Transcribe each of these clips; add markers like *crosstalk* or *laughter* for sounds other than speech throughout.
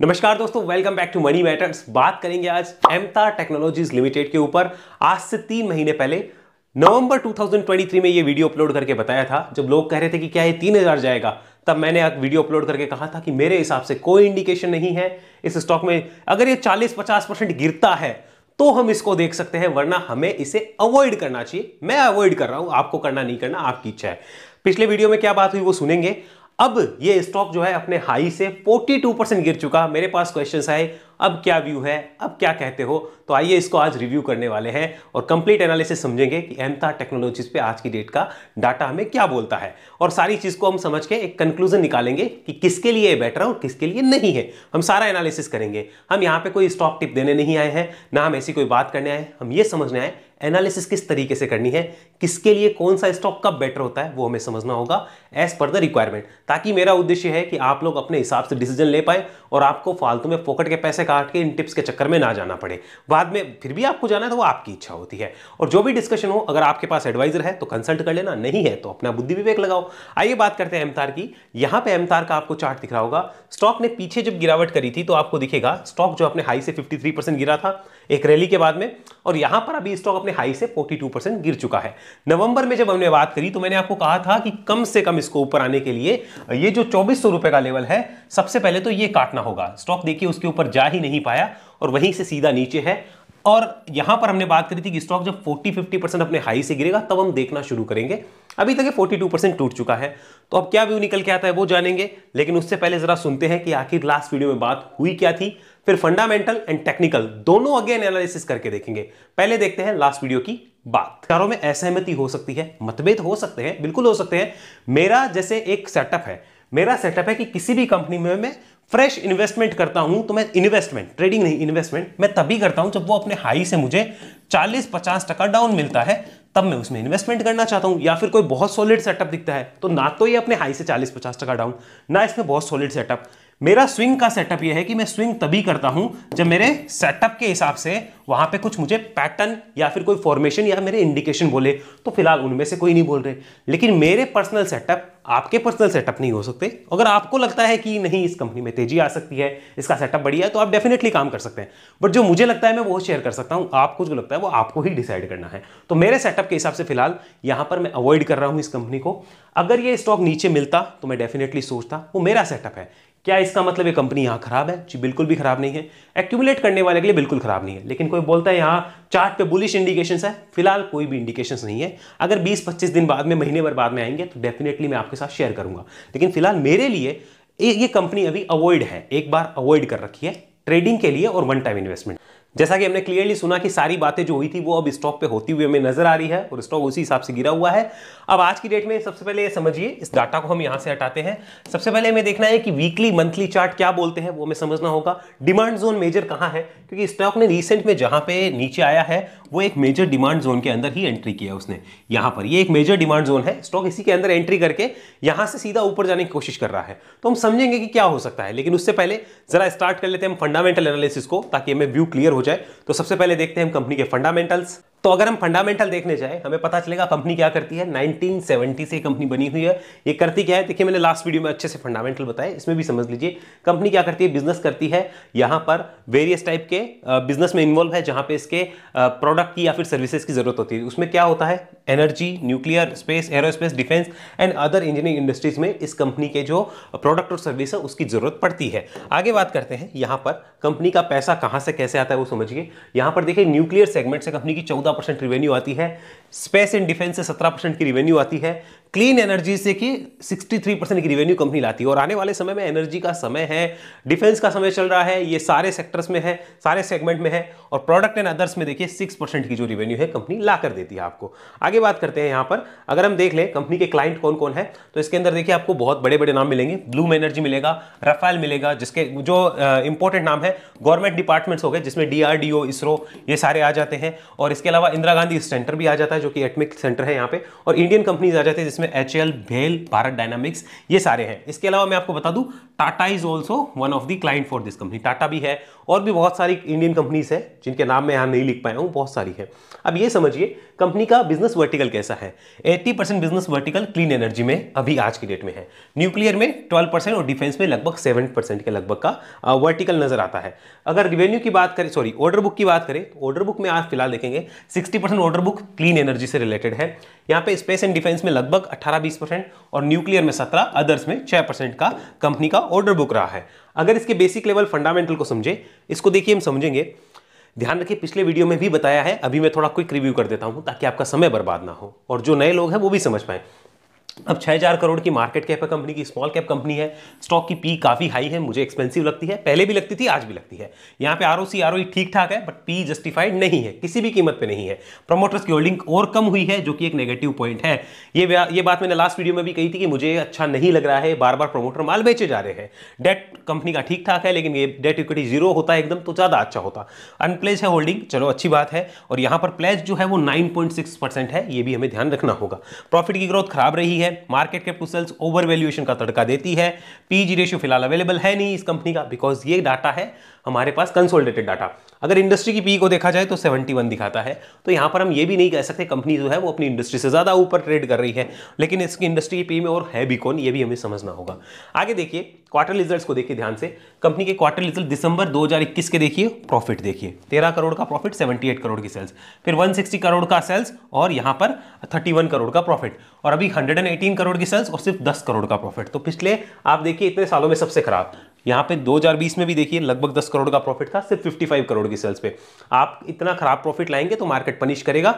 नमस्कार दोस्तों welcome back to money matters बात करेंगे आज एमता टेक्नोलॉजीज लिमिटेड के ऊपर आज से तीन महीने पहले नवंबर 2023 में ये वीडियो अपलोड करके बताया था जब लोग कह रहे थे कि क्या ये तीन हजार जाएगा तब मैंने एक वीडियो अपलोड करके कहा था कि मेरे हिसाब से कोई इंडिकेशन नहीं है इस स्टॉक में अगर ये 40-50 परसेंट गिरता है तो हम इसको देख सकते हैं वरना हमें इसे अवॉइड करना चाहिए मैं अवॉइड कर रहा हूं आपको करना नहीं करना आपकी इच्छा है पिछले वीडियो में क्या बात हुई वो सुनेंगे अब ये स्टॉक जो है अपने हाई से 42 परसेंट गिर चुका मेरे पास क्वेश्चन आए अब क्या व्यू है अब क्या कहते हो तो आइए इसको आज रिव्यू करने वाले हैं और कंप्लीट एनालिसिस समझेंगे कि एमता टेक्नोलॉजीज पे आज की डेट का डाटा हमें क्या बोलता है और सारी चीज़ को हम समझ के एक कंक्लूजन निकालेंगे कि किसके लिए बेटर है और किसके लिए नहीं है हम सारा एनालिसिस करेंगे हम यहाँ पे कोई स्टॉक टिप देने नहीं आए हैं ना हम ऐसी कोई बात करने आए हम ये समझने आए एनालिसिस किस तरीके से करनी है किसके लिए कौन सा स्टॉक कब बेटर होता है वो हमें समझना होगा एज पर द रिक्वायरमेंट ताकि मेरा उद्देश्य है कि आप लोग अपने हिसाब से डिसीजन ले पाए और आपको फालतू में फोकट के पैसे काट के इन टिप्स के चक्कर में ना जाना पड़े बाद में फिर भी आपको जाना है तो वो आपकी इच्छा होती है और जो भी डिस्कशन हो अगर आपके पास एडवाइजर है तो कंसल्ट कर लेना नहीं है तो अपना बुद्धि विवेक लगाओ आइए बात करते हैं एमतार की यहां पर एमतार का आपको चार्ट दिख रहा होगा स्टॉक ने पीछे जब गिरावट करी थी तो आपको दिखेगा स्टॉक जो अपने हाई से फिफ्टी परसेंट गिरा था एक रैली के बाद में और यहां पर अभी स्टॉक अपने हाई से 42 परसेंट गिर चुका है नवंबर में जब हमने बात करी तो मैंने आपको कहा था कि कम से कम इसको ऊपर आने के लिए ये जो चौबीस सौ का लेवल है सबसे पहले तो ये काटना होगा स्टॉक देखिए उसके ऊपर जा ही नहीं पाया और वहीं से सीधा नीचे है और यहां पर हमने बात करी थी कि स्टॉक जब 40-50 परसेंट अपने हाई से गिरेगा तब हम देखना शुरू करेंगे अभी तक ये 42 परसेंट टूट चुका है तो अब क्या व्यू निकल के आता है वो जानेंगे लेकिन उससे पहले जरा सुनते हैं कि आखिर लास्ट वीडियो में बात हुई क्या थी फिर फंडामेंटल एंड टेक्निकल दोनों अगेन एनालिसिस करके देखेंगे पहले देखते हैं लास्ट वीडियो की बात करो में असहमति हो सकती है मतभेद हो सकते हैं बिल्कुल हो सकते हैं मेरा जैसे एक सेटअप है मेरा सेटअप है कि किसी भी कंपनी में मैं फ्रेश इन्वेस्टमेंट करता हूं तो मैं इन्वेस्टमेंट ट्रेडिंग नहीं इन्वेस्टमेंट मैं तभी करता हूं जब वो अपने हाई से मुझे 40-50 टका डाउन मिलता है तब मैं उसमें इन्वेस्टमेंट करना चाहता हूँ या फिर कोई बहुत सॉलिड सेटअप दिखता है तो ना तो ये अपने हाई से चालीस पचास टका डाउन ना इसमें बहुत सॉलिड सेटअप मेरा स्विंग का सेटअप यह है कि मैं स्विंग तभी करता हूं जब मेरे सेटअप के हिसाब से वहां पे कुछ मुझे पैटर्न या फिर कोई फॉर्मेशन या मेरे इंडिकेशन बोले तो फिलहाल उनमें से कोई नहीं बोल रहे लेकिन मेरे पर्सनल सेटअप आपके पर्सनल सेटअप नहीं हो सकते अगर आपको लगता है कि नहीं इस कंपनी में तेजी आ सकती है इसका सेटअप बढ़िया है तो आप डेफिनेटली काम कर सकते हैं बट जो मुझे लगता है मैं वो शेयर कर सकता हूँ आपको जो लगता है वो आपको ही डिसाइड करना है तो मेरे सेटअप के हिसाब से फिलहाल यहाँ पर मैं अवॉइड कर रहा हूँ इस कंपनी को अगर ये स्टॉक नीचे मिलता तो मैं डेफिनेटली सोचता वो मेरा सेटअप है क्या इसका मतलब ये कंपनी यहाँ खराब है जी बिल्कुल भी खराब नहीं है एक्यूमुलेट करने वाले के लिए बिल्कुल खराब नहीं है लेकिन कोई बोलता है यहाँ चार्ट पे बुलिश इंडिकेशंस है फिलहाल कोई भी इंडिकेशंस नहीं है अगर 20-25 दिन बाद में महीने भर बाद में आएंगे तो डेफिनेटली मैं आपके साथ शेयर करूंगा लेकिन फिलहाल मेरे लिए ये कंपनी अभी अवॉइड है एक बार अवॉइड कर रखी है ट्रेडिंग के लिए और वन टाइम इन्वेस्टमेंट जैसा कि हमने क्लियरली सुना कि सारी बातें जो हुई थी वो अब स्टॉक पे होती हुई हमें नजर आ रही है और स्टॉक उसी हिसाब से गिरा हुआ है अब आज की डेट में सबसे पहले ये समझिए इस डाटा को हम यहाँ से हटाते हैं सबसे पहले हमें देखना है कि वीकली मंथली चार्ट क्या बोलते हैं वो हमें समझना होगा डिमांड जोन मेजर कहाँ है क्योंकि स्टॉक ने रिसेंट में जहाँ पे नीचे आया है वो एक मेजर डिमांड जोन के अंदर ही एंट्री किया उसने यहाँ पर ये एक मेजर डिमांड जोन है स्टॉक इसी के अंदर एंट्री करके यहाँ से सीधा ऊपर जाने की कोशिश कर रहा है तो हम समझेंगे कि क्या हो सकता है लेकिन उससे पहले जरा स्टार्ट कर लेते हैं हम फंडामेंटल एनालिसिस को ताकि हमें व्यू क्लियर हो जाए तो सबसे पहले देखते हैं हम कंपनी के फंडामेंटल्स तो अगर हम फंडामेंटल देखने जाए हमें पता चलेगा कंपनी क्या करती है 1970 से कंपनी बनी हुई है ये करती क्या है देखिए मैंने लास्ट वीडियो में अच्छे से फंडामेंटल बताए इसमें भी समझ लीजिए कंपनी क्या करती है बिजनेस करती है यहाँ पर वेरियस टाइप के बिजनेस में इन्वॉल्व है जहाँ पे इसके प्रोडक्ट की या फिर सर्विसेज की जरूरत होती है उसमें क्या होता है energy nuclear space aerospace defence and other engineering industries में इस कंपनी के जो प्रोडक्ट और सर्विस है उसकी जरूरत पड़ती है आगे बात करते हैं यहाँ पर कंपनी का पैसा कहाँ से कैसे आता है वो समझिए यहाँ पर देखिए न्यूक्लियर सेगमेंट से कंपनी की चौदह परसेंट रिवेन्यू आती है स्पेस एंड डिफेंस से सत्रह परसेंट की रिवेन्यू आती है क्लीन एनर्जी से कि 63 परसेंट की रिवेन्यू कंपनी लाती है और आने वाले समय में एनर्जी का समय है डिफेंस का समय चल रहा है ये सारे सेक्टर्स में है सारे सेगमेंट में है और प्रोडक्ट एंड अदर्स में देखिए 6 परसेंट की जो रिवेन्यू है कंपनी ला कर देती है आपको आगे बात करते हैं यहाँ पर अगर हम देख लें कंपनी के क्लाइंट कौन कौन है तो इसके अंदर देखिए आपको बहुत बड़े बड़े नाम मिलेंगे ब्लूम एनर्जी मिलेगा रफाइल मिलेगा जिसके जो इंपॉर्टेंट नाम है गवर्नमेंट डिपार्टमेंट्स हो गए जिसमें डी इसरो ये सारे आ जाते हैं और इसके अलावा इंदिरा गांधी सेंटर भी आ जाता है जो कि एटमिक सेंटर है यहाँ पर और इंडियन कंपनीज आ जाती है जिसमें जिसमें एच एल भेल भारत डायनामिक्स ये सारे हैं इसके अलावा मैं आपको बता दूं Tata is also one of the client for this company Tata भी है और भी बहुत सारी इंडियन कंपनीज है जिनके नाम मैं यहाँ नहीं लिख पाया हूँ बहुत सारी है अब ये समझिए कंपनी का बिजनेस वर्टिकल कैसा है 80 percent business vertical clean energy में अभी आज की डेट में है न्यूक्लियर में 12 परसेंट और डिफेंस में लगभग 7 परसेंट के लगभग का वर्टिकल नजर आता है अगर रिवेन्यू की बात करें सॉरी ऑर्डर बुक की बात करें तो ऑर्डर बुक में आज फिलहाल देखेंगे sixty percent order book clean energy से रिलेटेड है यहाँ पे स्पेस एंड डिफेंस में लगभग अठारह बीस परसेंट और न्यूक्लियर में सत्रह अदर्स में छह परसेंट का कंपनी का ऑर्डर बुक रहा है अगर इसके बेसिक लेवल फंडामेंटल को समझे इसको देखिए हम समझेंगे ध्यान रखिए पिछले वीडियो में भी बताया है अभी मैं थोड़ा क्विक रिव्यू कर देता हूँ ताकि आपका समय बर्बाद ना हो और जो नए लोग हैं वो भी समझ पाएँ अब छः हज़ार करोड़ की मार्केट कैप है कंपनी की स्मॉल कैप कंपनी है स्टॉक की पी काफ़ी हाई है मुझे एक्सपेंसिव लगती है पहले भी लगती थी आज भी लगती है यहाँ पे R O C R O ठीक ठाक है बट पी जस्टिफाइड नहीं है किसी भी कीमत पे नहीं है प्रमोटर्स की होल्डिंग और कम हुई है जो कि एक नेगेटिव पॉइंट है ये ये बात मैंने लास्ट वीडियो में भी कही थी कि मुझे अच्छा नहीं लग रहा है बार बार प्रमोटर माल बेचे जा रहे हैं डेट कंपनी का ठीक ठाक है लेकिन ये डेट इक्विटी जीरो होता है एकदम तो ज़्यादा अच्छा होता अनप्लेज है होल्डिंग चलो अच्छी बात है और यहाँ पर प्लेज जो है वो नाइन है ये भी हमें ध्यान रखना होगा प्रॉफिट की ग्रोथ खराब रही है है मार्केट कैपिटल्स ओवर वैल्यूएशन का तड़का देती है पीजी रेशियो फिलहाल अवेलेबल है नहीं इस कंपनी का बिकॉज ये डाटा है हमारे पास कंसोलिडेटेड डाटा अगर इंडस्ट्री की पी को देखा जाए तो 71 दिखाता है तो यहाँ पर हम ये भी नहीं कह सकते कंपनी जो है वो अपनी इंडस्ट्री से ज़्यादा ऊपर ट्रेड कर रही है लेकिन इसकी इंडस्ट्री की पी में और है भी कौन ये भी हमें समझना होगा आगे देखिए क्वार्टर रिजल्ट्स को देखिए ध्यान से कंपनी के क्वार्टर रिजल्ट दिसंबर 2021 के देखिए प्रॉफिट देखिए तेरह करोड़ का प्रॉफिट सेवेंटी करोड़ की सेल्स फिर वन करोड़ का सेल्स और यहाँ पर थर्टी करोड़ का प्रॉफिट और अभी हंड्रेड करोड़ की सेल्स और सिर्फ दस करोड़ का प्रॉफिट तो पिछले आप देखिए इतने सालों में सबसे खराब यहाँ पे 2020 में भी देखिए लगभग 10 करोड़ का प्रॉफिट था सिर्फ 55 करोड़ की सेल्स पे आप इतना खराब प्रॉफिट लाएंगे तो मार्केट पनिश करेगा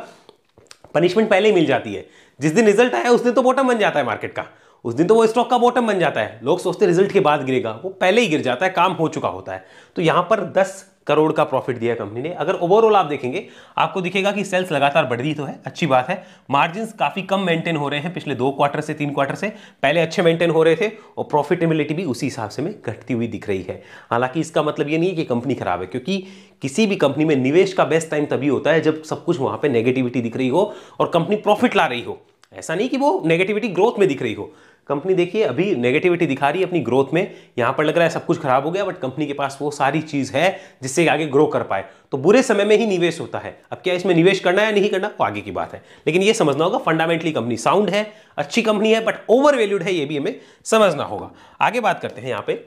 पनिशमेंट पहले ही मिल जाती है जिस दिन रिजल्ट आया उस दिन तो बॉटम बन जाता है मार्केट का उस दिन तो वो स्टॉक का बॉटम बन जाता है लोग सोचते रिजल्ट के बाद गिरेगा वो पहले ही गिर जाता है काम हो चुका होता है तो यहाँ पर दस करोड़ का प्रॉफिट दिया कंपनी ने अगर ओवरऑल आप देखेंगे आपको दिखेगा कि सेल्स लगातार बढ़ रही तो है अच्छी बात है मार्जिन काफ़ी कम मेंटेन हो रहे हैं पिछले दो क्वार्टर से तीन क्वार्टर से पहले अच्छे मेंटेन हो रहे थे और प्रॉफिटेबिलिटी भी उसी हिसाब से में घटती हुई दिख रही है हालांकि इसका मतलब ये नहीं है कि कंपनी खराब है क्योंकि किसी भी कंपनी में निवेश का बेस्ट टाइम तभी होता है जब सब कुछ वहाँ पर नेगेटिविटी दिख रही हो और कंपनी प्रॉफिट ला रही हो ऐसा नहीं कि वो नेगेटिविटी ग्रोथ में दिख रही हो कंपनी देखिए अभी नेगेटिविटी दिखा रही है अपनी ग्रोथ में यहाँ पर लग रहा है सब कुछ खराब हो गया बट कंपनी के पास वो सारी चीज़ है जिससे आगे ग्रो कर पाए तो बुरे समय में ही निवेश होता है अब क्या इसमें निवेश करना या नहीं करना वो आगे की बात है लेकिन ये समझना होगा फंडामेंटली कंपनी साउंड है अच्छी कंपनी है बट ओवर वैल्यूड है ये भी हमें समझना होगा आगे बात करते हैं यहाँ पे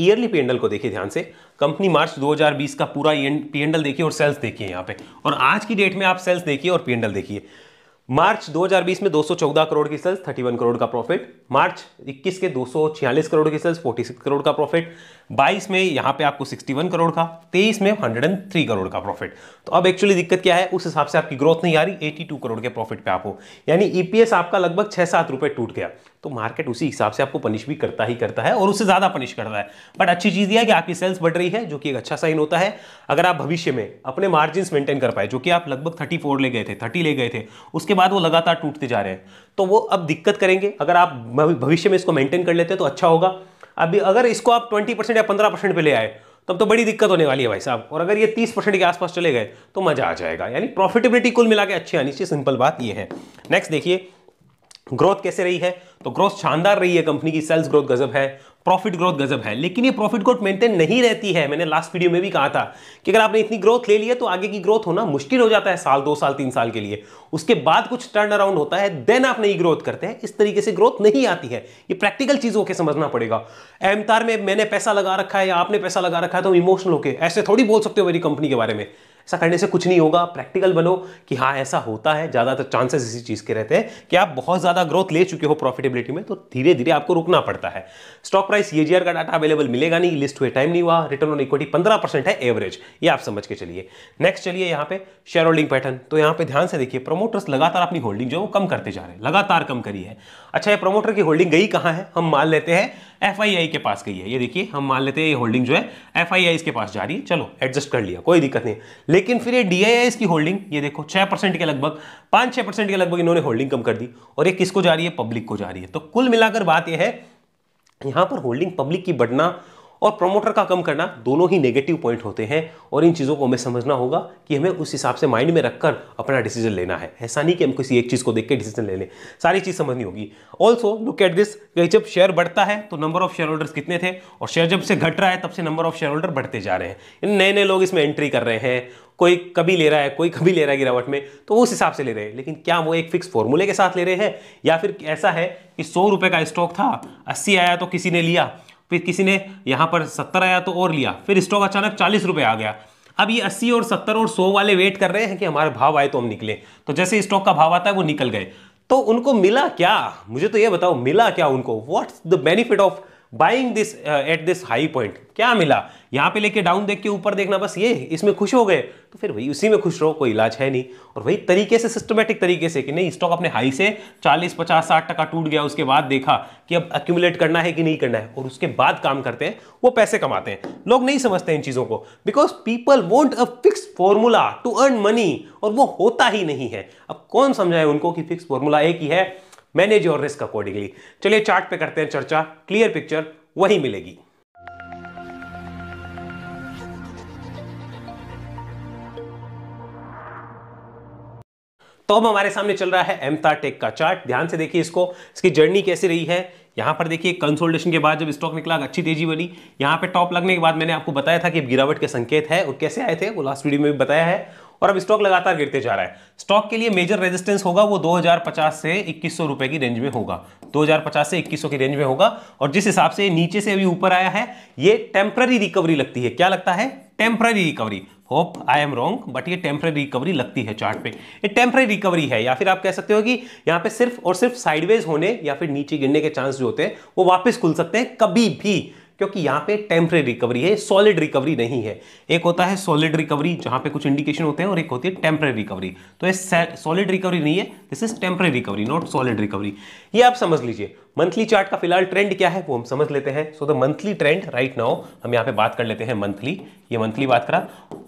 ईयरली पीएनडल को देखिए ध्यान से कंपनी मार्च 2020 का पूरा पीएनडल देखिए और सेल्स देखिए यहाँ पे और आज की डेट में आप सेल्स देखिए और पीएनडल देखिए मार्च 2020 में 214 करोड़ की सेल्स 31 करोड़ का प्रॉफिट मार्च 21 के 246 करोड़ की सेल्स 46 करोड़ का प्रॉफिट 22 में यहाँ पे आपको 61 करोड़ का 23 में 103 करोड़ का प्रॉफिट तो अब एक्चुअली दिक्कत क्या है उस हिसाब से आपकी ग्रोथ नहीं आ रही 82 करोड़ के प्रॉफिट पे आप हो यानी ईपीएस e आपका लगभग छः सात रुपये टूट गया तो मार्केट उसी हिसाब से आपको पनिश भी करता ही करता है और उससे ज़्यादा पनिश करता है बट अच्छी चीज़ यह है कि आपकी सेल्स बढ़ रही है जो कि एक अच्छा साइन होता है अगर आप भविष्य में अपने मार्जिन मेंटेन कर पाए जो कि आप लगभग थर्टी फोर ले गए थे थर्टी ले गए थे उसके बाद वो लगातार टूटते जा रहे हैं तो वो अब दिक्कत करेंगे अगर आप भविष्य में इसको मेंटेन कर लेते तो अच्छा होगा अभी अगर इसको आप ट्वेंटी परसेंट या पंद्रह परसेंट पे ले आए तब तो बड़ी दिक्कत होने वाली है भाई साहब और अगर ये तीस परसेंट के आसपास चले गए तो मजा आ जाएगा यानी प्रॉफिटेबिलिटी कुल मिला के अच्छी आनी चाहिए सिंपल बात ये है नेक्स्ट देखिए ग्रोथ कैसे रही है तो ग्रोथ शानदार रही है कंपनी की सेल्स ग्रोथ गजब है प्रॉफिट ग्रोथ गजब है लेकिन ये प्रॉफिट ग्रोथ मेंटेन नहीं रहती है मैंने लास्ट वीडियो में भी कहा था कि अगर आपने इतनी ग्रोथ ले ली है तो आगे की ग्रोथ होना मुश्किल हो जाता है साल दो साल तीन साल के लिए उसके बाद कुछ टर्न अराउंड होता है देन आप नई ग्रोथ करते हैं इस तरीके से ग्रोथ नहीं आती है ये प्रैक्टिकल चीज होकर समझना पड़ेगा एमतार में मैंने पैसा लगा रखा है या आपने पैसा लगा रखा है तो इमोशनल होकर ऐसे थोड़ी बोल सकते हो मेरी कंपनी के बारे में ऐसा करने से कुछ नहीं होगा प्रैक्टिकल बनो कि हाँ ऐसा होता है ज़्यादातर चांसेस इसी चीज़ के रहते हैं कि आप बहुत ज़्यादा ग्रोथ ले चुके हो प्रॉफिटेबिलिटी में तो धीरे धीरे आपको रुकना पड़ता है स्टॉक प्राइस ये का डाटा अवेलेबल मिलेगा नहीं लिस्ट हुए टाइम नहीं हुआ रिटर्न ऑन इक्विटी पंद्रह है एवरेज ये आप समझ के चलिए नेक्स्ट चलिए यहाँ पे शेयर होल्डिंग पैटर्न तो यहाँ पे ध्यान से देखिए प्रमोटर्स लगातार अपनी होल्डिंग जो है वो कम करते जा रहे हैं लगातार कम करी है अच्छा ये प्रमोटर की होल्डिंग गई कहाँ है हम मान लेते हैं एफ के पास गई है ये देखिए हम मान लेते हैं ये होल्डिंग जो है एफ के पास जा रही है चलो एडजस्ट कर लिया कोई दिक्कत नहीं लेकिन फिर ये डी की होल्डिंग ये देखो छह परसेंट के लगभग पांच छह परसेंट के लगभग इन्होंने होल्डिंग कम कर दी और ये किसको जा रही है पब्लिक को जा रही है तो कुल मिलाकर बात यह है यहां पर होल्डिंग पब्लिक की बढ़ना और प्रमोटर का कम करना दोनों ही नेगेटिव पॉइंट होते हैं और इन चीज़ों को हमें समझना होगा कि हमें उस हिसाब से माइंड में रखकर अपना डिसीजन लेना है ऐसा नहीं कि हम किसी एक चीज़ को देख के डिसीजन ले लें सारी चीज़ समझनी होगी ऑल्सो लुक एट दिस जब शेयर बढ़ता है तो नंबर ऑफ शेयर होल्डर्स कितने थे और शेयर जब से घट रहा है तब से नंबर ऑफ शेयर होल्डर बढ़ते जा रहे हैं नए नए लोग इसमें एंट्री कर रहे हैं कोई कभी ले रहा है कोई कभी ले रहा है गिरावट में तो उस हिसाब से ले रहे हैं लेकिन क्या वो एक फिक्स फॉर्मूले के साथ ले रहे हैं या फिर ऐसा है कि सौ रुपये का स्टॉक था अस्सी आया तो किसी ने लिया फिर किसी ने यहाँ पर सत्तर आया तो और लिया फिर स्टॉक अचानक चालीस रुपये आ गया अब ये अस्सी और सत्तर और सौ वाले वेट कर रहे हैं कि हमारे भाव आए तो हम निकले तो जैसे स्टॉक का भाव आता है वो निकल गए तो उनको मिला क्या मुझे तो ये बताओ मिला क्या उनको what's the benefit of buying this at this high point क्या मिला यहाँ पे लेके डाउन देख के ऊपर देखना बस ये इसमें खुश हो गए तो फिर वही उसी में खुश रहो कोई इलाज है नहीं और वही तरीके से सिस्टमेटिक तरीके से कि नहीं स्टॉक अपने हाई से 40 50 साठ टका टूट गया उसके बाद देखा कि अब एक्यूमुलेट करना है कि नहीं करना है और उसके बाद काम करते हैं वो पैसे कमाते हैं लोग नहीं समझते इन चीज़ों को because people want a fix formula to earn money और वो होता ही नहीं है अब कौन समझाए उनको कि फिक्स फॉर्मूला एक ही है मैनेज योर रिस्क अकॉर्डिंगली चलिए चार्ट पे करते हैं चर्चा क्लियर पिक्चर वही मिलेगी तो अब हमारे सामने चल रहा है एमता टेक का चार्ट ध्यान से देखिए इसको इसकी जर्नी कैसी रही है यहां पर देखिए कंसोल्टेशन के बाद जब स्टॉक निकला अच्छी तेजी बनी यहां पे टॉप लगने के बाद मैंने आपको बताया था कि गिरावट के संकेत है और कैसे आए थे वो लास्ट वीडियो में भी बताया है और अब स्टॉक लगातार गिरते जा रहा है स्टॉक के लिए मेजर रेजिस्टेंस होगा वो 2050 से इक्कीस रुपए की रेंज में होगा 2050 से 2100 की रेंज में होगा और जिस हिसाब से नीचे से अभी ऊपर आया है ये टेम्पररी रिकवरी लगती है क्या लगता है temporary recovery hope I am wrong but ये टेम्प्रेरी रिकवरी लगती है चार्ट पे ये टेम्प्रेरी रिकवरी है या फिर आप कह सकते हो कि यहाँ पे सिर्फ और सिर्फ साइडवेज होने या फिर नीचे गिरने के चांस जो होते हैं वो वापस खुल सकते हैं कभी भी क्योंकि यहां पे टेम्प्रेरी रिकवरी है सॉलिड रिकवरी नहीं है एक होता है सॉलिड रिकवरी जहां पे कुछ इंडिकेशन होते हैं और एक होती है टेम्प्रेरी रिकवरी तो ये सॉलिड रिकवरी नहीं है this is temporary recovery not solid recovery ये आप समझ लीजिए मंथली चार्ट का फिलहाल ट्रेंड क्या है वो हम समझ लेते हैं so the monthly trend right now हम यहाँ पे बात कर लेते हैं मंथली ये मंथली बात करा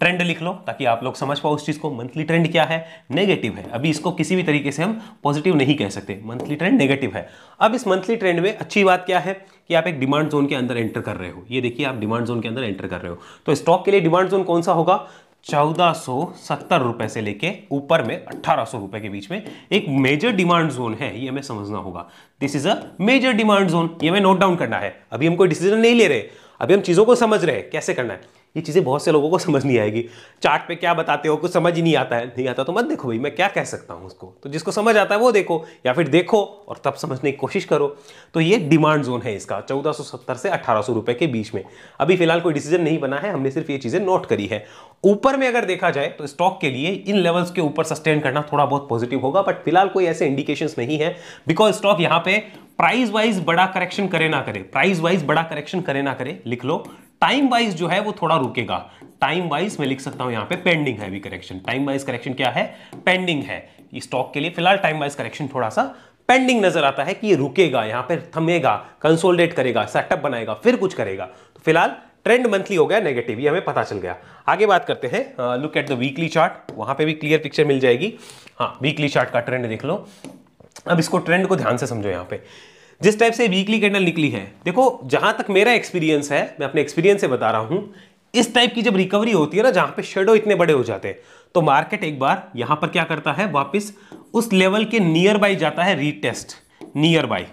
ट्रेंड लिख लो ताकि आप लोग समझ पाओ उस चीज़ को मंथली ट्रेंड क्या है नेगेटिव है अभी इसको किसी भी तरीके से हम पॉजिटिव नहीं कह सकते मंथली ट्रेंड नेगेटिव है अब इस मंथली ट्रेंड में अच्छी बात क्या है कि आप एक डिमांड जोन के अंदर एंटर कर रहे हो ये देखिए आप डिमांड जोन के अंदर एंटर कर रहे हो तो स्टॉक के लिए डिमांड जोन कौन सा होगा चौदह सत्तर रुपए से लेके ऊपर में 1800 सौ रुपए के बीच में एक मेजर डिमांड जोन है ये हमें समझना होगा this is a major demand zone ये हमें नोट डाउन करना है अभी हम कोई डिसीजन नहीं ले रहे अभी हम चीजों को समझ रहे हैं कैसे करना है ये चीज़ें बहुत से लोगों को *laughs* समझ नहीं आएगी चार्ट पे क्या बताते हो कुछ समझ ही नहीं आता है नहीं आता तो मत देखो भाई मैं क्या कह सकता हूँ उसको तो जिसको समझ आता है वो देखो या फिर देखो और तब समझने की कोशिश करो तो ये डिमांड जोन है इसका 1470 से अठारह रुपए के बीच में अभी फिलहाल कोई डिसीजन नहीं बना है हमने सिर्फ ये चीज़ें नोट करी है ऊपर में अगर देखा जाए तो स्टॉक के लिए इन लेवल्स के ऊपर सस्टेन करना थोड़ा बहुत पॉजिटिव होगा बट फिलहाल कोई ऐसे इंडिकेशन नहीं है बिकॉज स्टॉक यहाँ पे प्राइस वाइज बड़ा करेक्शन करे ना करे प्राइस वाइज बड़ा करेक्शन करे ना करे लिख लो टाइम वाइज जो है वो थोड़ा रुकेगा टाइम वाइज मैं लिख सकता हूं यहां पे पेंडिंग है अभी करेक्शन टाइम वाइज करेक्शन क्या है पेंडिंग है स्टॉक के लिए फिलहाल टाइम वाइज करेक्शन थोड़ा सा पेंडिंग नजर आता है कि ये रुकेगा यहां पर थमेगा कंसोलिडेट करेगा सेटअप बनाएगा फिर कुछ करेगा तो फिलहाल ट्रेंड मंथली हो गया नेगेटिव ये हमें पता चल गया आगे बात करते हैं look at the weekly chart वहां पे भी क्लियर पिक्चर मिल जाएगी हाँ वीकली चार्ट का ट्रेंड देख लो अब इसको ट्रेंड को ध्यान से समझो यहाँ पे जिस टाइप से वीकली कैंडल निकली है देखो जहां तक मेरा एक्सपीरियंस है मैं अपने एक्सपीरियंस से बता रहा हूं इस टाइप की जब रिकवरी होती है ना जहां पे शेडो इतने बड़े हो जाते हैं तो मार्केट एक बार यहां पर क्या करता है वापस उस लेवल के नियर बाई जाता है रीटेस्ट नियर बाई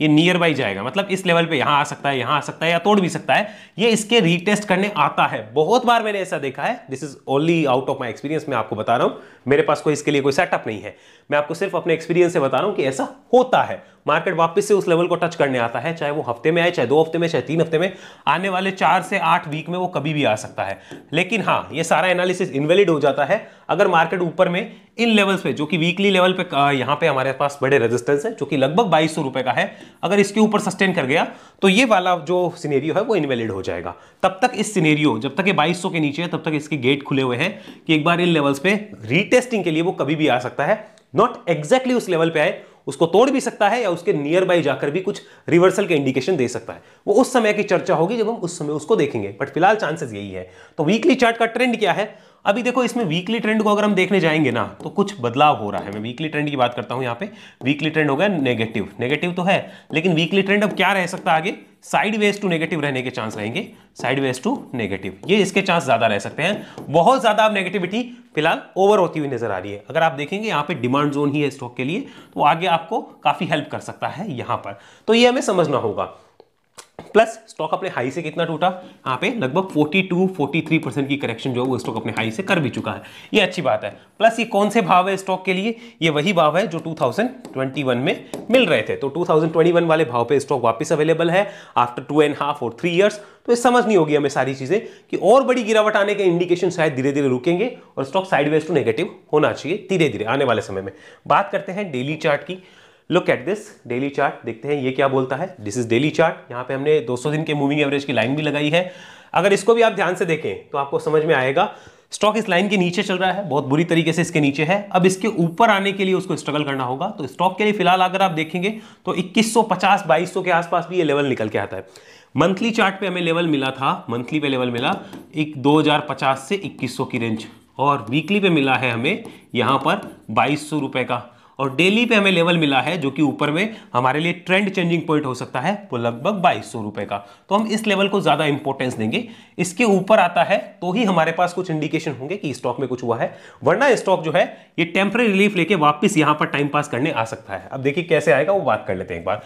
ये नियर बाई जाएगा मतलब इस लेवल पे यहां आ सकता है यहां आ सकता है या तोड़ भी सकता है ये इसके रीटेस्ट करने आता है बहुत बार मैंने ऐसा देखा है this is only out of my experience मैं आपको बता रहा हूं मेरे पास कोई इसके लिए कोई सेटअप नहीं है मैं आपको सिर्फ अपने एक्सपीरियंस से बता रहा हूं कि ऐसा होता है मार्केट वापस से उस लेवल को टच करने आता है चाहे वो हफ्ते में आए चाहे दो हफ्ते में चाहे तीन हफ्ते में आने वाले चार से आठ वीक में वो कभी भी आ सकता है लेकिन हाँ ये सारा एनालिसिस इनवेलिड हो जाता है अगर मार्केट ऊपर में इन लेवल्स पे जो कि वीकली लेवल पे यहाँ पे हमारे पास बड़े रेजिस्टेंस है जो कि लगभग बाईस रुपए का है अगर इसके ऊपर सस्टेन कर गया तो ये वाला जो सीनेरियो है वो इनवेलिड हो जाएगा तब तक इस सीनेरियो जब तक ये बाईस के नीचे है तब तक इसके गेट खुले हुए हैं कि एक बार इन लेवल्स पे रीटेस्टिंग के लिए वो कभी भी आ सकता है नॉट एग्जैक्टली उस लेवल पे आए उसको तोड़ भी सकता है या उसके नियर बाई जाकर भी कुछ रिवर्सल के इंडिकेशन दे सकता है वो उस समय की चर्चा होगी जब हम उस समय उसको देखेंगे बट फिलहाल चांसेस यही है तो वीकली चार्ट का ट्रेंड क्या है अभी देखो इसमें वीकली ट्रेंड को अगर हम देखने जाएंगे ना तो कुछ बदलाव हो रहा है मैं वीकली ट्रेंड की बात करता हूं यहाँ पे वीकली ट्रेंड हो गया नेगेटिव नेगेटिव तो है लेकिन वीकली ट्रेंड अब क्या रह सकता है आगे साइडवेज टू नेगेटिव रहने के चांस रहेंगे साइडवेज टू नेगेटिव ये इसके चांस ज्यादा रह सकते हैं बहुत ज्यादा अब नेगेटिविटी फिलहाल ओवर होती हुई नजर आ रही है अगर आप देखेंगे यहाँ पे डिमांड जोन ही है स्टॉक के लिए तो आगे आपको काफ़ी हेल्प कर सकता है यहां पर तो ये हमें समझना होगा प्लस स्टॉक अपने हाई से कितना टूटा यहाँ पे लगभग 42 43 परसेंट की करेक्शन जो है वो स्टॉक अपने हाई से कर भी चुका है ये अच्छी बात है प्लस ये कौन से भाव है स्टॉक के लिए ये वही भाव है जो 2021 में मिल रहे थे तो 2021 वाले भाव पे स्टॉक वापस अवेलेबल है आफ्टर टू एंड हाफ और थ्री ईयर्स तो ये समझ नहीं होगी हमें सारी चीज़ें कि और बड़ी गिरावट आने के इंडिकेशन शायद धीरे धीरे रुकेंगे और स्टॉक साइडवेज टू नेगेटिव होना चाहिए धीरे धीरे आने वाले समय में बात करते हैं डेली चार्ट की look at this daily chart देखते हैं ये क्या बोलता है दिस इज डेली चार्ट यहाँ पे हमने 200 दिन के मूविंग एवरेज की लाइन भी लगाई है अगर इसको भी आप ध्यान से देखें तो आपको समझ में आएगा स्टॉक इस लाइन के नीचे चल रहा है बहुत बुरी तरीके से इसके नीचे है अब इसके ऊपर आने के लिए उसको स्ट्रगल करना होगा तो स्टॉक के लिए फिलहाल अगर आप देखेंगे तो 2150 2200 के आसपास भी ये लेवल निकल के आता है मंथली चार्ट पे हमें लेवल मिला था मंथली पे लेवल मिला एक 2050 से 2100 की रेंज और वीकली पे मिला है हमें यहाँ पर बाईस रुपए का और डेली पे हमें लेवल मिला है जो कि ऊपर में हमारे लिए ट्रेंड चेंजिंग पॉइंट हो सकता है वो लगभग बाईस सौ रुपए का तो हम इस लेवल को ज़्यादा इंपॉर्टेंस देंगे इसके ऊपर आता है तो ही हमारे पास कुछ इंडिकेशन होंगे कि स्टॉक में कुछ हुआ है वरना स्टॉक जो है ये टेम्प्रेरी रिलीफ लेके वापस यहां पर टाइम पास करने आ सकता है अब देखिए कैसे आएगा वो बात कर लेते हैं एक बार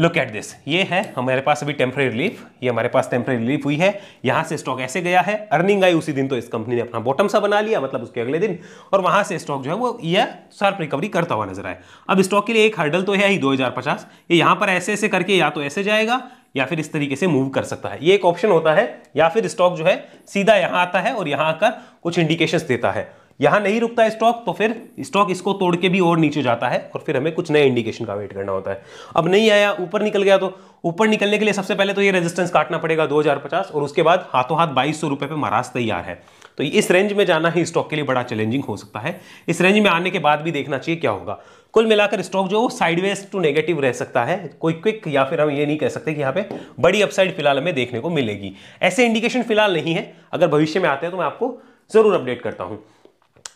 लुक एट दिस ये है हमारे पास अभी टेम्प्रेरी रिलीफ ये हमारे पास टेम्प्रेरी रिलीफ हुई है यहाँ से स्टॉक ऐसे गया है अर्निंग आई उसी दिन तो इस कंपनी ने अपना बॉटम सा बना लिया मतलब उसके अगले दिन और वहाँ से स्टॉक जो है वो यह शार्प रिकवरी करता हुआ नजर आए अब स्टॉक के लिए एक हर्डल तो है ही दो ये यहाँ पर ऐसे ऐसे करके या तो ऐसे जाएगा या फिर इस तरीके से मूव कर सकता है ये एक ऑप्शन होता है या फिर स्टॉक जो है सीधा यहाँ आता है और यहाँ आकर कुछ इंडिकेशन देता है यहां नहीं रुकता स्टॉक तो फिर स्टॉक इसको तोड़ के भी और नीचे जाता है और फिर हमें कुछ नए इंडिकेशन का वेट करना होता है अब नहीं आया ऊपर निकल गया तो ऊपर निकलने के लिए सबसे पहले तो ये रेजिस्टेंस काटना पड़ेगा 2050 और उसके बाद हाथों हाथ बाईस सौ रुपए पे महाराज तैयार है तो इस रेंज में जाना ही स्टॉक के लिए बड़ा चैलेंजिंग हो सकता है इस रेंज में आने के बाद भी देखना चाहिए क्या होगा कुल मिलाकर स्टॉक जो साइडवेज टू नेगेटिव रह सकता है कोई क्विक या फिर हम ये नहीं कह सकते कि यहाँ पे बड़ी अपसाइड फिलहाल हमें देखने को मिलेगी ऐसे इंडिकेशन फिलहाल नहीं है अगर भविष्य में आते हैं तो मैं आपको जरूर अपडेट करता हूँ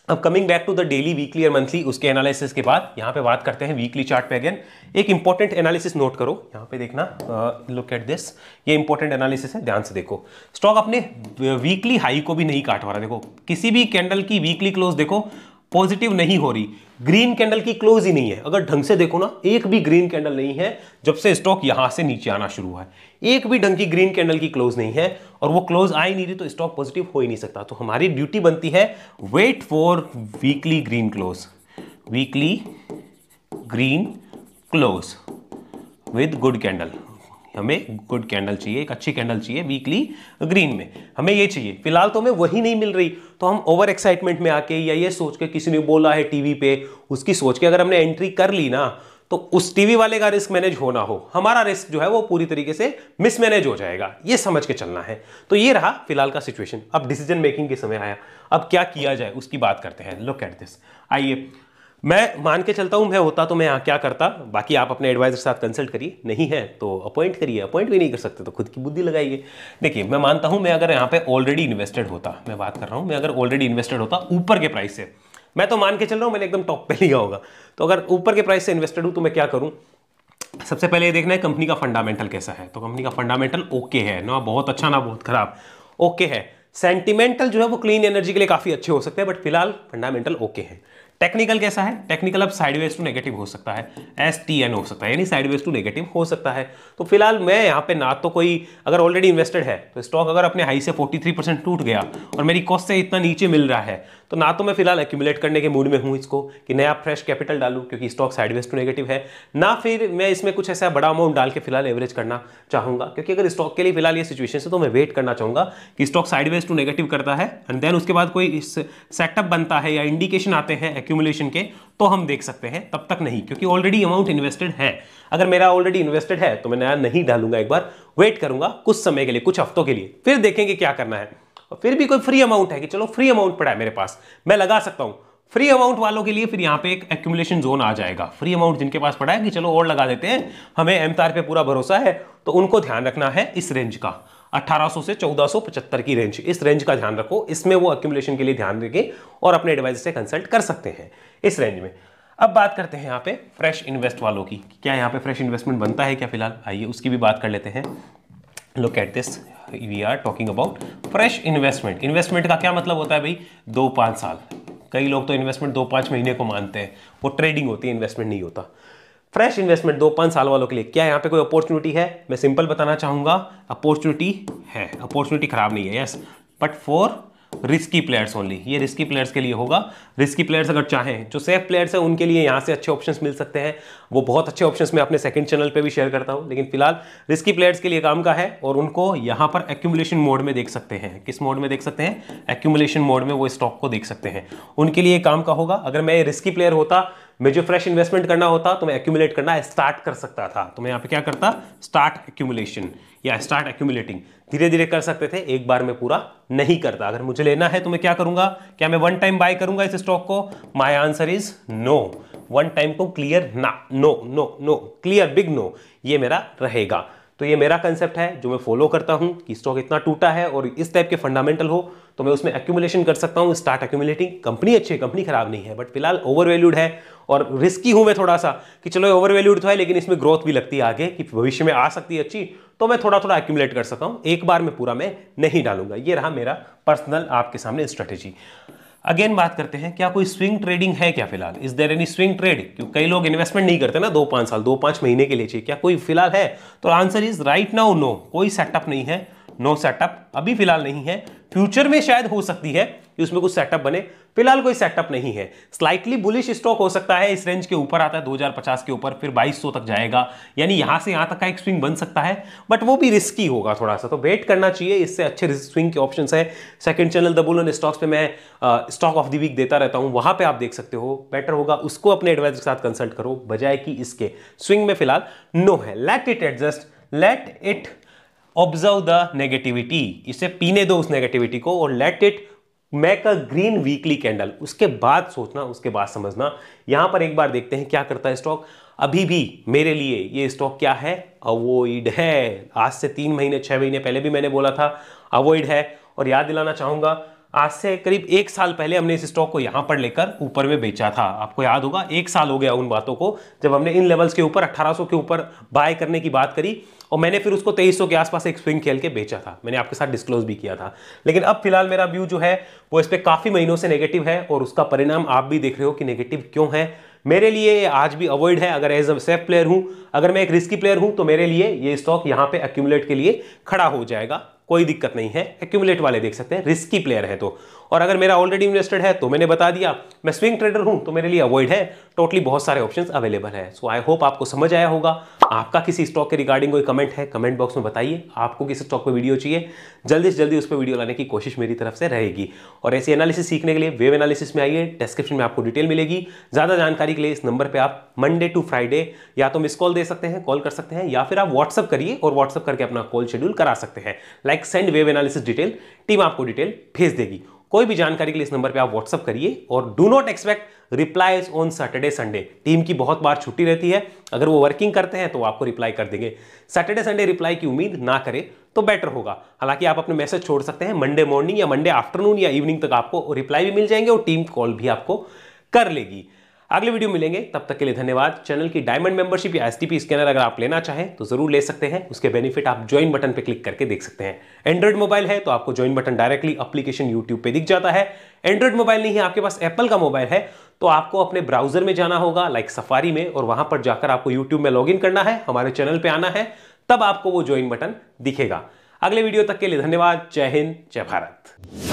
अब coming back to the daily weekly और मंथली उसके एनालिसिस के बाद यहाँ पे बात करते हैं वीकली चार्ट पे अगेन एक इंपॉर्टेंट एनालिसिस नोट करो यहाँ पे देखना लुक एट दिस ये इंपॉर्टेंट एनालिसिस है ध्यान से देखो स्टॉक अपने वीकली uh, हाई को भी नहीं काट पा रहा देखो किसी भी कैंडल की वीकली क्लोज देखो पॉजिटिव नहीं हो रही ग्रीन कैंडल की क्लोज ही नहीं है अगर ढंग से देखो ना एक भी ग्रीन कैंडल नहीं है जब से स्टॉक यहां से नीचे आना शुरू हुआ है एक भी ढंग की ग्रीन कैंडल की क्लोज नहीं है और वो क्लोज आ ही नहीं रही तो स्टॉक पॉजिटिव हो ही नहीं सकता तो हमारी ड्यूटी बनती है wait for weekly green close weekly green close with good candle हमें गुड कैंडल चाहिए एक अच्छी कैंडल चाहिए वीकली ग्रीन में हमें ये चाहिए फिलहाल तो हमें वही नहीं मिल रही तो हम ओवर एक्साइटमेंट में आके या ये सोच के किसी ने बोला है टीवी पे उसकी सोच के अगर हमने एंट्री कर ली ना तो उस टीवी वाले का रिस्क मैनेज होना हो हमारा रिस्क जो है वो पूरी तरीके से मिसमैनेज हो जाएगा ये समझ के चलना है तो ये रहा फिलहाल का सिचुएशन अब डिसीजन मेकिंग के समय आया अब क्या किया जाए उसकी बात करते हैं लुक एट दिस आइए मैं मान के चलता हूँ मैं होता तो मैं यहाँ क्या करता बाकी आप अपने एडवाइजर के साथ कंसल्ट करिए नहीं है तो अपॉइंट करिए अपॉइंट भी नहीं कर सकते तो खुद की बुद्धि लगाइए देखिए मैं मानता हूँ मैं अगर यहाँ पे ऑलरेडी इन्वेस्टेड होता मैं बात कर रहा हूँ मैं अगर ऑलरेडी इन्वेस्टेड होता ऊपर के प्राइस से मैं तो मान के चल रहा हूँ मैंने एकदम टॉप पे लिया होगा तो अगर ऊपर के प्राइस से इन्वेस्टेड हूँ तो मैं क्या करूँ सबसे पहले ये देखना है कंपनी का फंडामेंटल कैसा है तो कंपनी का फंडामेंटल ओके है ना बहुत अच्छा ना बहुत खराब ओके है सेंटिमेंटल जो है वो क्लीन एनर्जी के लिए काफ़ी अच्छे हो सकते हैं बट फिलहाल फंडामेंटल ओके हैं टेक्निकल कैसा है टेक्निकल अब साइडवेज टू नेगेटिव हो सकता है एस टी एन हो सकता है यानी साइडवेज टू नेगेटिव हो सकता है तो फिलहाल मैं यहाँ पे ना तो कोई अगर ऑलरेडी इन्वेस्टेड है तो स्टॉक अगर अपने हाई से 43 परसेंट टूट गया और मेरी कॉस्ट से इतना नीचे मिल रहा है तो ना तो मैं फिलहाल एक्यूमुलेट करने के मूड में हूँ इसको कि नया फ्रेश कैपिटल डालू क्योंकि स्टॉक साइडवेज टू नेगेटिव है ना फिर मैं इसमें कुछ ऐसा बड़ा अमाउंट डाल के फिलहाल एवरेज करना चाहूँगा क्योंकि अगर स्टॉक के लिए फिलहाल ये सिचुएशन है तो मैं वेट करना चाहूँगा कि स्टॉक साइडवेज टू नेगेटिव करता है एंड देन उसके बाद कोई सेटअप बनता है या इंडिकेशन आते हैं एक्यूमुलेशन के तो हम देख सकते हैं तब तक नहीं क्योंकि ऑलरेडी अमाउंट इन्वेस्टेड है अगर मेरा ऑलरेडी इन्वेस्टेड है तो मैं नया नहीं डालूंगा एक बार वेट करूंगा कुछ समय के लिए कुछ हफ्तों के लिए फिर देखेंगे क्या करना है और फिर भी कोई फ्री अमाउंट है कि चलो फ्री अमाउंट पड़ा है मेरे पास मैं लगा सकता हूँ फ्री अमाउंट वालों के लिए फिर यहाँ पे एक एक्यूमुलेशन जोन आ जाएगा फ्री अमाउंट जिनके पास पड़ा है कि चलो और लगा देते हैं हमें एमतार पे पूरा भरोसा है तो उनको ध्यान रखना है इस रेंज का 1800 से 1475 की रेंज इस रेंज का ध्यान रखो इसमें वो अक्यूमुलेशन के लिए ध्यान देंगे और अपने एडवाइजर से कंसल्ट कर सकते हैं इस रेंज में अब बात करते हैं यहाँ पे फ्रेश इन्वेस्ट वालों की क्या यहाँ पे फ्रेश इन्वेस्टमेंट बनता है क्या फिलहाल आइए उसकी भी बात कर लेते हैं look at this we are talking about fresh investment investment का क्या मतलब होता है भाई दो पाँच साल कई लोग तो इन्वेस्टमेंट दो पाँच महीने को मानते हैं वो ट्रेडिंग होती है इन्वेस्टमेंट नहीं होता फ्रेश इन्वेस्टमेंट दो पाँच साल वालों के लिए क्या यहाँ पे कोई अपॉर्चुनिटी है मैं सिंपल बताना चाहूँगा अपॉर्चुनिटी है अपॉर्चुनिटी खराब नहीं है yes but for risky players only ये रिस्की प्लेयर्स के लिए होगा रिस्की प्लेयर्स अगर चाहें जो सेफ प्लेयर्स हैं उनके लिए यहाँ से अच्छे ऑप्शंस मिल सकते हैं वो बहुत अच्छे ऑप्शंस मैं अपने सेकंड चैनल पे भी शेयर करता हूँ लेकिन फिलहाल रिस्की प्लेयर्स के लिए काम का है और उनको यहाँ पर एक्यूमुलेशन मोड में देख सकते हैं किस मोड में देख सकते हैं एक्यूमुलेशन मोड में वो स्टॉक को देख सकते हैं उनके लिए काम का होगा अगर मैं रिस्की प्लेयर होता मुझे फ्रेश इन्वेस्टमेंट करना होता तो मैं एक्यूमुलेट करना स्टार्ट कर सकता था तो मैं यहाँ पे क्या करता स्टार्ट एक्यूमुलेशन या स्टार्ट एक्यूमुलेटिंग धीरे धीरे कर सकते थे एक बार में पूरा नहीं करता अगर मुझे लेना है तो मैं क्या करूंगा क्या मैं वन टाइम बाय करूंगा इस स्टॉक को my answer is no one time को क्लियर ना no no no clear big no ये मेरा रहेगा तो ये मेरा कंसेप्ट है जो मैं फॉलो करता हूँ कि स्टॉक इतना टूटा है और इस टाइप के फंडामेंटल हो तो मैं उसमें एक्यूमुलेशन कर सकता हूँ स्टार्ट एक्यूमुलेटिंग कंपनी अच्छी है कंपनी खराब नहीं है बट फिलहाल ओवर वैल्यूड है और रिस्की हूँ मैं थोड़ा सा कि चलो ओवर वैल्यूड तो है लेकिन इसमें ग्रोथ भी लगती है आगे कि भविष्य में आ सकती है अच्छी तो मैं थोड़ा थोड़ा एक्यूमुलेट कर सकता हूँ एक बार में पूरा मैं नहीं डालूंगा ये रहा मेरा पर्सनल आपके सामने स्ट्रेटेजी अगेन बात करते हैं क्या कोई स्विंग ट्रेडिंग है क्या फिलहाल is there any swing trade क्यों कई लोग इन्वेस्टमेंट नहीं करते ना दो पाँच साल दो पाँच महीने के लिए चाहिए क्या कोई फिलहाल है तो answer is right now no कोई सेटअप नहीं है नो सेटअप अभी फिलहाल नहीं है फ्यूचर में शायद हो सकती है कि उसमें कुछ सेटअप बने फिलहाल कोई सेटअप नहीं है स्लाइटली बुलिश स्टॉक हो सकता है इस रेंज के ऊपर आता है 2050 के ऊपर फिर 2200 तक जाएगा यानी यहां से यहां तक का एक स्विंग बन सकता है बट वो भी रिस्की होगा थोड़ा सा तो वेट करना चाहिए इससे अच्छे स्विंग के ऑप्शन है सेकंड चैनल द बुलन स्टॉक्स पे मैं स्टॉक ऑफ द वीक देता रहता हूं वहां पर आप देख सकते हो बेटर होगा उसको अपने एडवाइजर के साथ कंसल्ट करो बजाय कि इसके स्विंग में फिलहाल नो है let it adjust let it observe the negativity इसे पीने दो उस नेगेटिविटी को और let it make a green weekly candle उसके बाद सोचना उसके बाद समझना यहां पर एक बार देखते हैं क्या करता है स्टॉक अभी भी मेरे लिए ये स्टॉक क्या है अवॉइड है आज से तीन महीने छह महीने पहले भी मैंने बोला था अवॉइड है और याद दिलाना चाहूँगा आज से करीब एक साल पहले हमने इस स्टॉक को यहाँ पर लेकर ऊपर में बेचा था आपको याद होगा एक साल हो गया उन बातों को जब हमने इन लेवल्स के ऊपर 1800 के ऊपर बाय करने की बात करी और मैंने फिर उसको 2300 के आसपास एक स्विंग खेल के बेचा था मैंने आपके साथ डिस्क्लोज भी किया था लेकिन अब फिलहाल मेरा व्यू जो है वो इस पर काफ़ी महीनों से नेगेटिव है और उसका परिणाम आप भी देख रहे हो कि नेगेटिव क्यों है मेरे लिए आज भी अवॉइड है अगर एज अ सेफ प्लेयर हूँ अगर मैं एक रिस्की प्लेयर हूँ तो मेरे लिए ये स्टॉक यहाँ पे एक्यूमलेट के लिए खड़ा हो जाएगा कोई दिक्कत नहीं है एक्यूमुलेट वाले देख सकते हैं रिस्की प्लेयर है तो और अगर मेरा ऑलरेडी इन्वेस्टेड है तो मैंने बता दिया मैं स्विंग ट्रेडर हूं तो मेरे लिए अवॉइड है टोटली बहुत सारे ऑप्शंस अवेलेबल है सो आई होप आपको समझ आया होगा आपका किसी स्टॉक के रिगार्डिंग कोई कमेंट है कमेंट बॉक्स में बताइए आपको किस स्टॉक पर वीडियो चाहिए जल्दी से जल्दी उस पर वीडियो लाने की कोशिश मेरी तरफ से रहेगी और ऐसी एनालिसिस सीखने के लिए वेब एनालिसिस में आइए डिस्क्रिप्शन में आपको डिटेल मिलेगी ज़्यादा जानकारी के लिए इस नंबर पर आप मंडे टू फ्राइडे या तो मिस कॉल दे सकते हैं कॉल कर सकते हैं या फिर आप व्हाट्सअप करिए और व्हाट्सअप करके अपना कॉल शेड्यूल करा सकते हैं like send wave analysis detail team आपको डिटेल भेज देगी कोई भी जानकारी के लिए इस नंबर पे आप व्हाट्सअप करिए और do not expect replies on Saturday Sunday team की बहुत बार छुट्टी रहती है अगर वो वर्किंग करते हैं तो आपको रिप्लाई कर देंगे सैटरडे संडे रिप्लाई की उम्मीद ना करें तो बेटर होगा हालांकि आप अपने मैसेज छोड़ सकते हैं मंडे मॉर्निंग या मंडे आफ्टरनून या इवनिंग तक आपको रिप्लाई भी मिल जाएंगे और टीम कॉल भी आपको कर लेगी अगले वीडियो मिलेंगे तब तक के लिए धन्यवाद चैनल की डायमंड मेंबरशिप या एस स्कैनर अगर आप लेना चाहें तो जरूर ले सकते हैं उसके बेनिफिट आप ज्वाइन बटन पर क्लिक करके देख सकते हैं एंड्रॉइड मोबाइल है तो आपको join button directly application YouTube पर दिख जाता है एंड्रॉइड मोबाइल नहीं है आपके पास एप्पल का मोबाइल है तो आपको अपने ब्राउजर में जाना होगा लाइक सफारी में और वहां पर जाकर आपको यूट्यूब में लॉग करना है हमारे चैनल पर आना है तब आपको वो ज्वाइन बटन दिखेगा अगले वीडियो तक के लिए धन्यवाद जय हिंद जय भारत